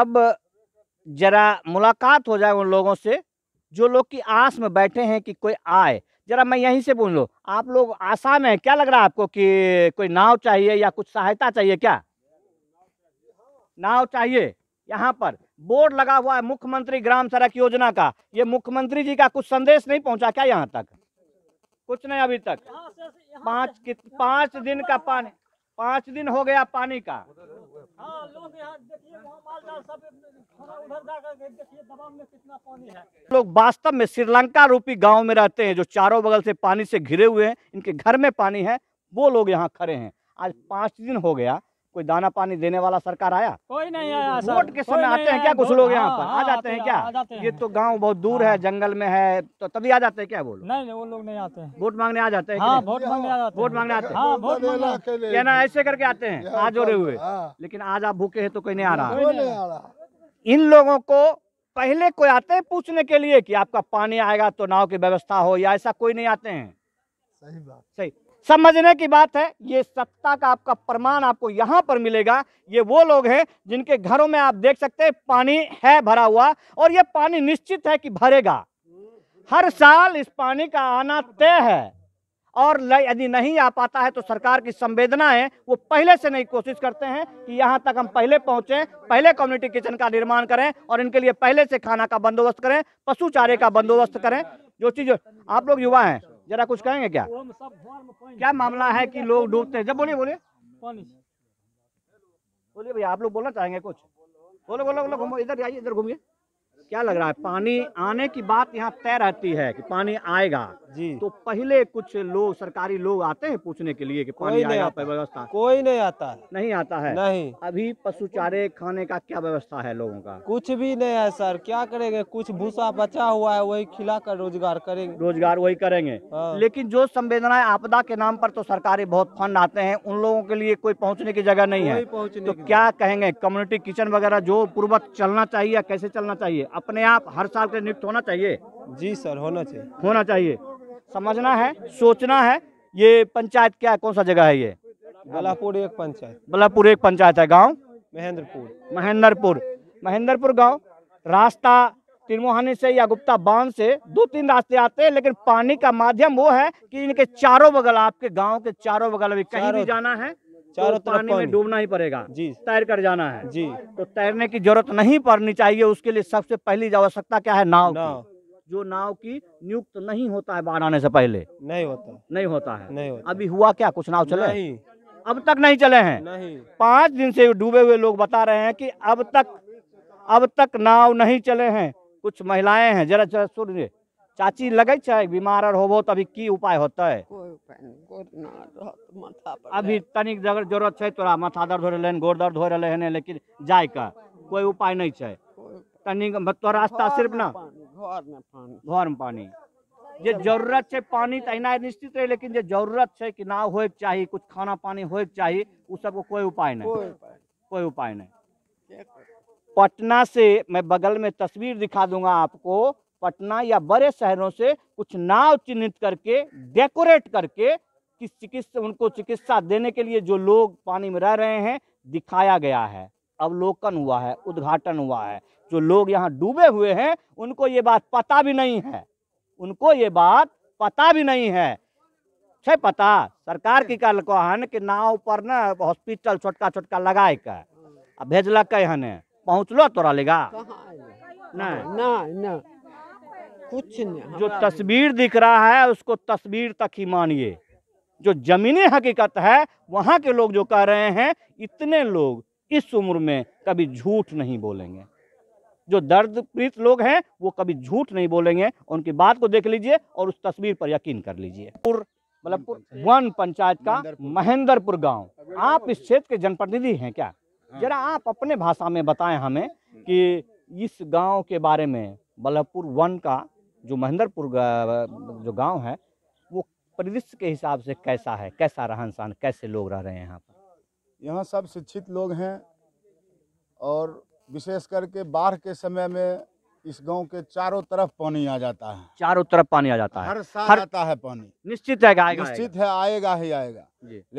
अब ज़रा मुलाकात हो जाए उन लोगों से जो लोग की आस में बैठे हैं कि कोई आए ज़रा मैं यहीं से पूछ लो आप लोग आशा में क्या लग रहा है आपको कि कोई नाव चाहिए या कुछ सहायता चाहिए क्या नाव चाहिए यहाँ पर बोर्ड लगा हुआ है मुख्यमंत्री ग्राम सड़क योजना का ये मुख्यमंत्री जी का कुछ संदेश नहीं पहुंचा क्या यहाँ तक कुछ नहीं अभी तक पांच पांच दिन का पानी पांच दिन हो गया पानी का हाँ, लोग लोग वास्तव में श्रीलंका रूपी गांव में रहते हैं जो चारों बगल से पानी से घिरे हुए हैं इनके घर में पानी है वो लोग यहाँ खड़े हैं आज पांच दिन हो गया कोई दाना पानी देने वाला सरकार आया कोई नहीं आया वोट के समय हाँ, हाँ, आते हैं क्या कुछ लोग यहाँ पर आ जाते हैं क्या ये तो गांव बहुत दूर है हाँ। जंगल में है तो तभी आ जाते हैं क्या बोलो नहीं वो लोग नहीं आते हैं वोट मांगने आ जाते हैं वोट मांगने आते हैं कहना ऐसे करके आते हैं आ जोड़े हुए लेकिन आज आप भूखे है तो कोई नहीं आ रहा इन लोगों को पहले कोई आते हैं पूछने के लिए कि आपका पानी आएगा तो नाव की व्यवस्था हो या ऐसा कोई नहीं आते हैं सही बात सही समझने की बात है ये सत्ता का आपका प्रमाण आपको यहाँ पर मिलेगा ये वो लोग हैं जिनके घरों में आप देख सकते हैं पानी है भरा हुआ और ये पानी निश्चित है कि भरेगा हर साल इस पानी का आना तय है और यदि नहीं आ पाता है तो सरकार की संवेदना है वो पहले से नहीं कोशिश करते हैं कि यहाँ तक हम पहले पहुँचें पहले कम्युनिटी किचन का निर्माण करें और इनके लिए पहले से खाना का बंदोबस्त करें पशु चारे का बंदोबस्त करें जो चीज़ आप लोग युवा हैं जरा कुछ कहेंगे क्या क्या मामला है कि लोग डूबते हैं जब बोलिए बोलिए बोलिए भैया आप लोग बोलना चाहेंगे कुछ बोलो बोलो बोलो घूमो इधर आइए इधर घूमिए क्या लग रहा है पानी आने की बात यहाँ तय रहती है कि पानी आएगा जी तो पहले कुछ लोग सरकारी लोग आते हैं पूछने के लिए कि पानी आएगा व्यवस्था कोई नहीं आता है नहीं आता है नहीं अभी पशु चारे खाने का क्या व्यवस्था है लोगों का कुछ भी नहीं है सर क्या करेंगे कुछ भूसा बचा हुआ है वही खिला कर रोजगार करेंगे रोजगार वही करेंगे हाँ। लेकिन जो संवेदना आपदा के नाम पर तो सरकारी बहुत फंड आते हैं उन लोगों के लिए कोई पहुँचने की जगह नहीं है तो क्या कहेंगे कम्युनिटी किचन वगैरह जो पूर्वक चलना चाहिए कैसे चलना चाहिए अपने आप हर साल के नियुक्त होना चाहिए जी सर होना चाहिए होना चाहिए समझना है सोचना है ये पंचायत क्या है कौन सा जगह है ये बलापुर एक पंचायत बलापुर एक पंचायत है गाँव महेंद्रपुर महेंद्रपुर महेंद्रपुर गाँव रास्ता तिरमोहानी से या गुप्ता बांध से दो तीन रास्ते आते हैं लेकिन पानी का माध्यम वो है कि इनके चारों बगल आपके गांव के चारों बगल अभी कहीं भी जाना है तो चारों तो पानी में डूबना ही पड़ेगा जी तैर कर जाना है जी तो तैरने की जरूरत नहीं पड़नी चाहिए उसके लिए सबसे पहली आवश्यकता क्या है नाव जो नाव की नियुक्त नहीं होता है बाढ़ आने से पहले नहीं होता नहीं होता है नहीं होता। अभी हुआ क्या कुछ नाव चले नहीं। अब तक नहीं चले हैं पाँच दिन से डूबे हुए लोग बता रहे हैं कि अब तक अब तक नाव नहीं चले हैं कुछ महिलाएं हैं जरा जरा सुनिए चाची लगे बीमार आर तो अभी की उपाय होते अभी तनिक जरूरत है तोरा माथा दर्द हो रहा है गोर दर्द हो रहा है लेकिन जाय का कोई उपाय नहीं है तनिक तो रास्ता सिर्फ ना घर में पानी घर में पानी जरूरत है पानी तो अना निश्चित रहे लेकिन जो जरूरत है कि ना हो चाहिए कुछ खाना पानी हो चाहिए उस सबको कोई उपाय नहीं कोई उपाय नहीं पटना से मैं बगल में तस्वीर दिखा दूंगा आपको पटना या बड़े शहरों से कुछ नाव चिन्हित करके डेकोरेट करके किस चिकित्सा उनको चिकित्सा देने के लिए जो लोग पानी में रह रहे हैं दिखाया गया है अवलोकन हुआ है उद्घाटन हुआ है जो लोग यहाँ डूबे हुए हैं उनको ये बात पता भी नहीं है उनको ये बात पता भी नहीं है छे पता सरकार की कल कहन कि नाव पर न हॉस्पिटल छोटका छोटका लगाए के भेजल कहने हने पहुँचलो तोरा लेगा नहीं नहीं कुछ नहीं जो तस्वीर दिख रहा है उसको तस्वीर तक ही मानिए जो जमीनी हकीकत है वहाँ के लोग जो कह रहे हैं इतने लोग इस उम्र में कभी झूठ नहीं बोलेंगे जो दर्द पीड़ित लोग हैं वो कभी झूठ नहीं बोलेंगे उनकी बात को देख लीजिए और उस तस्वीर पर यकीन कर लीजिए मतलब वन पंचायत का महेंद्रपुर गांव आप इस क्षेत्र के जनप्रतिनिधि हैं क्या हाँ। जरा आप अपने भाषा में बताएं हमें कि इस गांव के बारे में बल्लभपुर वन का जो महेंद्रपुर जो गांव है वो परिदृश्य के हिसाब से कैसा है कैसा रहन सहन कैसे लोग रह रहे हैं यहाँ पर यहाँ सब शिक्षित लोग हैं और विशेष करके बाढ़ के समय में इस गांव के चारों तरफ पानी आ जाता है चारों तरफ पानी आ जाता है हर साल हर... आता है पानी निश्चित है आएगा निश्चित है आएगा ही आएगा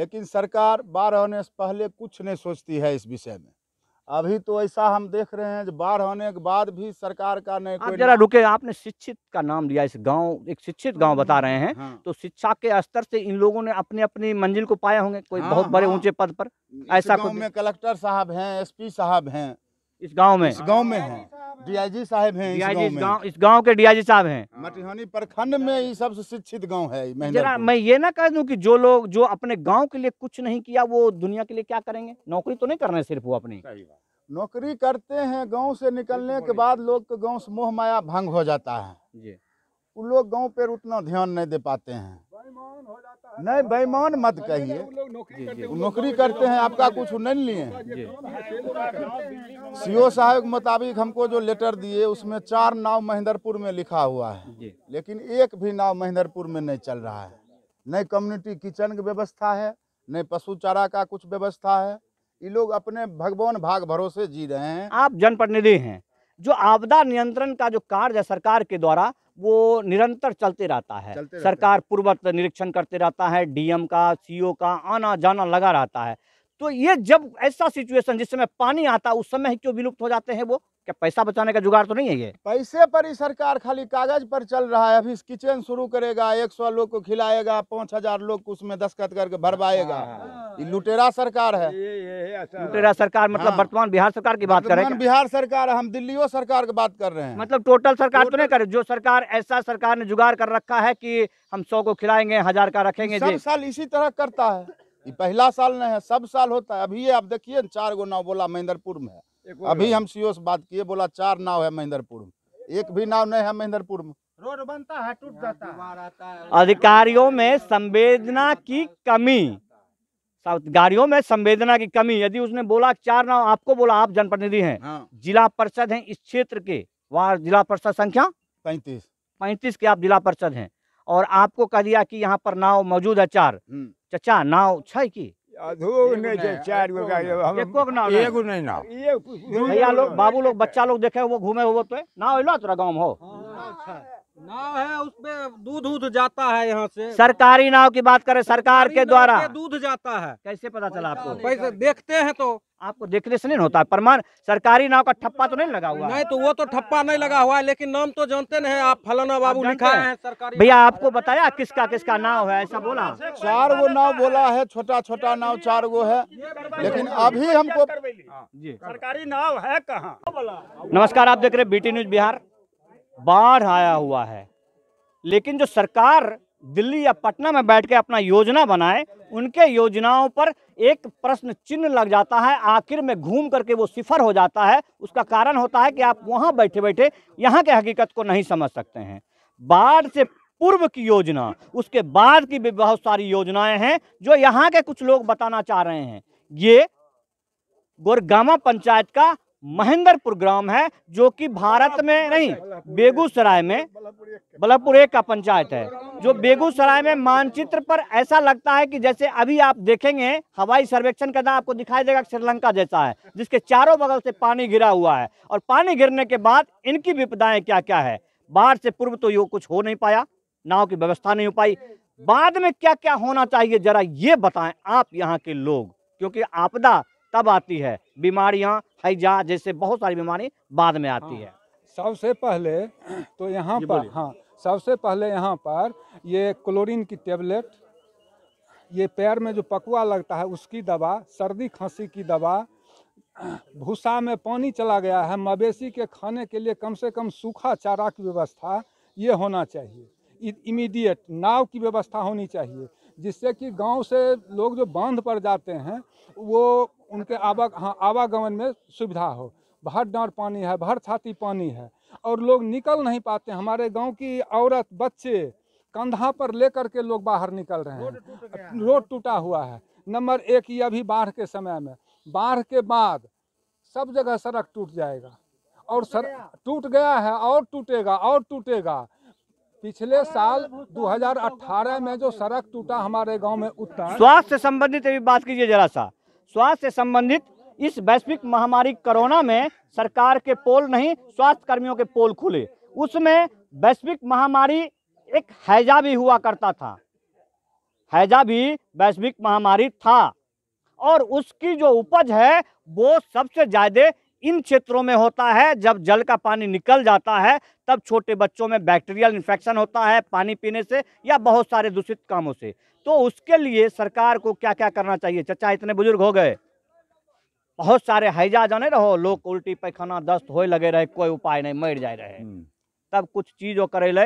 लेकिन सरकार बाढ़ होने से पहले कुछ नहीं सोचती है इस विषय में अभी तो ऐसा हम देख रहे हैं जो बाढ़ होने के बाद भी सरकार का नहीं हाँ, आप जरा रुके आपने शिक्षित का नाम लिया इस गांव एक शिक्षित गांव हाँ, बता रहे हैं हाँ। तो शिक्षा के स्तर से इन लोगों ने अपनी अपनी मंजिल को पाए होंगे कोई हाँ, बहुत बड़े हाँ। ऊंचे हाँ। पद पर ऐसा में कलेक्टर साहब हैं एसपी साहब हैं इस गांव में इस में है डीआईजी साहब हैं डीआईजी गांव इस गांव के डीआईजी साहब हैं मटिहानी प्रखंड में ये सबसे शिक्षित गांव है जरा मैं ये ना कह दूं कि जो लोग जो अपने गांव के लिए कुछ नहीं किया वो दुनिया के लिए क्या करेंगे नौकरी तो नहीं करना है सिर्फ वो अपनी नौकरी करते हैं गांव से निकलने के बाद लोग गाँव से मोह माया भंग हो जाता है उन लोग गाँव पर उतना ध्यान नहीं दे पाते हैं नहीं बेईमान मत कहिए नौकरी करते हैं आपका कुछ नहीं लिए सीओ साहब के मुताबिक हमको जो लेटर दिए उसमें चार नाव महेंद्रपुर में लिखा हुआ है लेकिन एक भी नाव महेंद्रपुर में नहीं चल रहा है न कम्युनिटी किचन की व्यवस्था है न पशु चारा का कुछ व्यवस्था है ये लोग अपने भगवान भाग भरोसे जी रहे हैं आप जनप्रतिनिधि हैं जो आपदा नियंत्रण का जो कार्य है सरकार के द्वारा वो निरंतर चलते रहता है चलते सरकार पूर्वत निरीक्षण करते रहता है डीएम का सीओ का आना जाना लगा रहता है तो ये जब ऐसा सिचुएशन जिस समय पानी आता है उस समय ही क्यों विलुप्त हो जाते हैं वो क्या पैसा बचाने का जुगाड़ तो नहीं है ये पैसे पर ही सरकार खाली कागज पर चल रहा है अभी किचन शुरू करेगा एक सौ लोग को खिलाएगा पाँच हजार लोग को उसमें दस्खत करके भरवाएगा हाँ। लुटेरा सरकार है अच्छा। लुटेरा सरकार मतलब हाँ। वर्तमान बिहार सरकार की बात कर रहे हैं बिहार सरकार हम दिल्ली सरकार की बात कर रहे हैं मतलब टोटल सरकार तो नहीं कर जो सरकार ऐसा सरकार ने जुगाड़ कर रखा है की हम सौ को खिलाएंगे हजार का रखेंगे सब साल इसी तरह करता है पहला साल नहीं है सब साल होता है अभी आप देखिए चार गो नाव बोला महेंद्रपुर में है अभी हम सीओ से बात किए बोला चार नाव है महेंद्रपुर में एक भी नाव नहीं है महेंद्रपुर में रोड बनता है टूट जाता है अधिकारियों में संवेदना की कमी गाड़ियों में संवेदना की कमी यदि उसने बोला चार नाव आपको बोला आप जनप्रतिनिधि हैं हाँ। जिला परिषद हैं इस क्षेत्र के वहाँ जिला परिषद संख्या पैंतीस पैंतीस के आप जिला परिषद हैं और आपको कह दिया कि यहाँ पर नाव मौजूद है चार हम्म। चचा नाव छ की बाबू लोग बच्चा लोग देखे वो घूमे हो तो नाव इला तुरा गाँव हो नाव है उसमें दूध दूध जाता है यहाँ से सरकारी नाव की बात करें सरकार के द्वारा दूध जाता है कैसे पता चला आपको पैसे देखते हैं तो आपको देखने से नहीं होता प्रमाण सरकारी नाव का ठप्पा तो नहीं लगा हुआ नहीं तो वो तो ठप्पा नहीं लगा हुआ है लेकिन नाम तो जानते नहीं आप फलाना बाबू लिखा है सरकारी भैया आपको बताया किसका किसका नाव है ऐसा बोला चार गो नाव बोला है छोटा छोटा नाव चार गो है लेकिन अभी हमको हाँ, सरकारी नाव है कहाँ नमस्कार आप देख रहे टी न्यूज बिहार बाढ़ आया हुआ है लेकिन जो सरकार दिल्ली या पटना में बैठ के अपना योजना बनाए उनके योजनाओं पर एक प्रश्न चिन्ह लग जाता है आखिर में घूम करके वो सिफर हो जाता है उसका कारण होता है कि आप वहाँ बैठे बैठे यहाँ के हकीकत को नहीं समझ सकते हैं बाढ़ से पूर्व की योजना उसके बाद की भी बहुत सारी योजनाएं हैं जो यहाँ के कुछ लोग बताना चाह रहे हैं ये गोरगामा पंचायत का महेंद्रपुर ग्राम है जो कि भारत में नहीं बेगूसराय में बल्लभपुर एक का पंचायत है जो बेगूसराय में मानचित्र पर ऐसा लगता है कि जैसे अभी आप देखेंगे हवाई सर्वेक्षण करना आपको दिखाई देगा श्रीलंका जैसा है जिसके चारों बगल से पानी गिरा हुआ है और पानी गिरने के बाद इनकी विपदाएं क्या क्या है बाढ़ से पूर्व तो ये कुछ हो नहीं पाया नाव की व्यवस्था नहीं हो पाई बाद में क्या क्या होना चाहिए जरा ये बताएं आप यहाँ के लोग क्योंकि आपदा तब आती है बीमारियाँ हैजा जैसे बहुत सारी बीमारी बाद में आती हाँ। है सबसे पहले तो यहाँ पर हाँ सबसे पहले यहाँ पर ये क्लोरीन की टेबलेट ये पैर में जो पकुआ लगता है उसकी दवा सर्दी खांसी की दवा भूसा में पानी चला गया है मवेशी के खाने के लिए कम से कम सूखा चारा की व्यवस्था ये होना चाहिए इमीडिएट नाव की व्यवस्था होनी चाहिए जिससे कि गांव से लोग जो बांध पर जाते हैं वो उनके आवा हाँ आवागमन में सुविधा हो भर डर पानी है भर छाती पानी है और लोग निकल नहीं पाते हमारे गांव की औरत बच्चे कंधा पर लेकर के लोग बाहर निकल रहे हैं रोड टूटा हुआ है नंबर एक ये अभी बाढ़ के समय में बाढ़ के बाद सब जगह सड़क टूट जाएगा और सर टूट गया है और टूटेगा और टूटेगा पिछले साल 2018 में जो सड़क टूटा हमारे गांव में उत्तर स्वास्थ्य से संबंधित भी बात कीजिए जरा सा स्वास्थ्य से संबंधित इस वैश्विक महामारी कोरोना में सरकार के पोल नहीं स्वास्थ्य कर्मियों के पोल खुले उसमें वैश्विक महामारी एक हैजा भी हुआ करता था हैजा भी वैश्विक महामारी था और उसकी जो उपज है वो सबसे ज़्यादा इन क्षेत्रों में होता है जब जल का पानी निकल जाता है तब छोटे बच्चों में बैक्टीरियल इन्फेक्शन होता है पानी पीने से या बहुत सारे दूषित कामों से तो उसके लिए सरकार को क्या क्या करना चाहिए चचा इतने बुजुर्ग हो गए बहुत सारे हैजा जाने रहो लोग उल्टी पैखाना दस्त हो लगे रहे कोई उपाय नहीं मर जाए रहे हम्म। तब कुछ चीज करे ले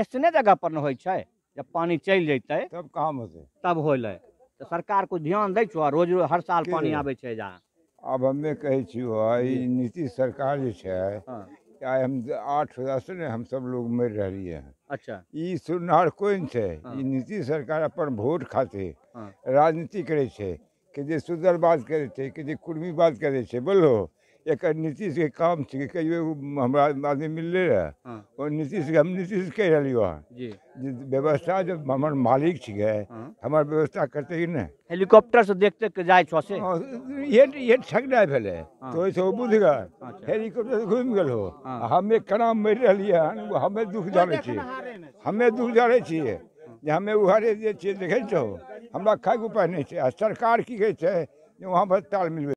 ऐसने जगह पर न हो जब पानी चल जैते तब काम होते तब हो तो सरकार को ध्यान दै छो रोज रोज हर साल पानी आबे छै जा अब हमे कहै छो नीतीश सरकार जो छै हाँ। आए हम आठ वर्ष ने हम सब लोग मर रह रही है अच्छा ई सुनहार कोन छे ई नीतीश सरकार अपन वोट खाते हाँ। राजनीति करे छे कि जे सुधर बात करे छे कि जे कुर्मी बात करे छे बोलो एक नीतीश के काम छे कहियो हमारा आदमी मिलले रहे और हाँ। नीतीश के हम नीतीश कह रही वहाँ व्यवस्था जो हमार मालिक छे हाँ। हमार व्यवस्था करते ही नहीं हेलीकॉप्टर से देखते जाए छो से ये ये ठगनाय भेले तो ऐसे बुझ गए हेलीकॉप्टर से घूम गेल हो हमें हाँ। केना मर रही है हमें दुख जाने छी हमें दुख जाने छी जे हमें उहारे जे छी देखे छो हमरा खाय उपाय नहीं छै सरकार की कहै छै जे वहाँ पर ताल मिलबे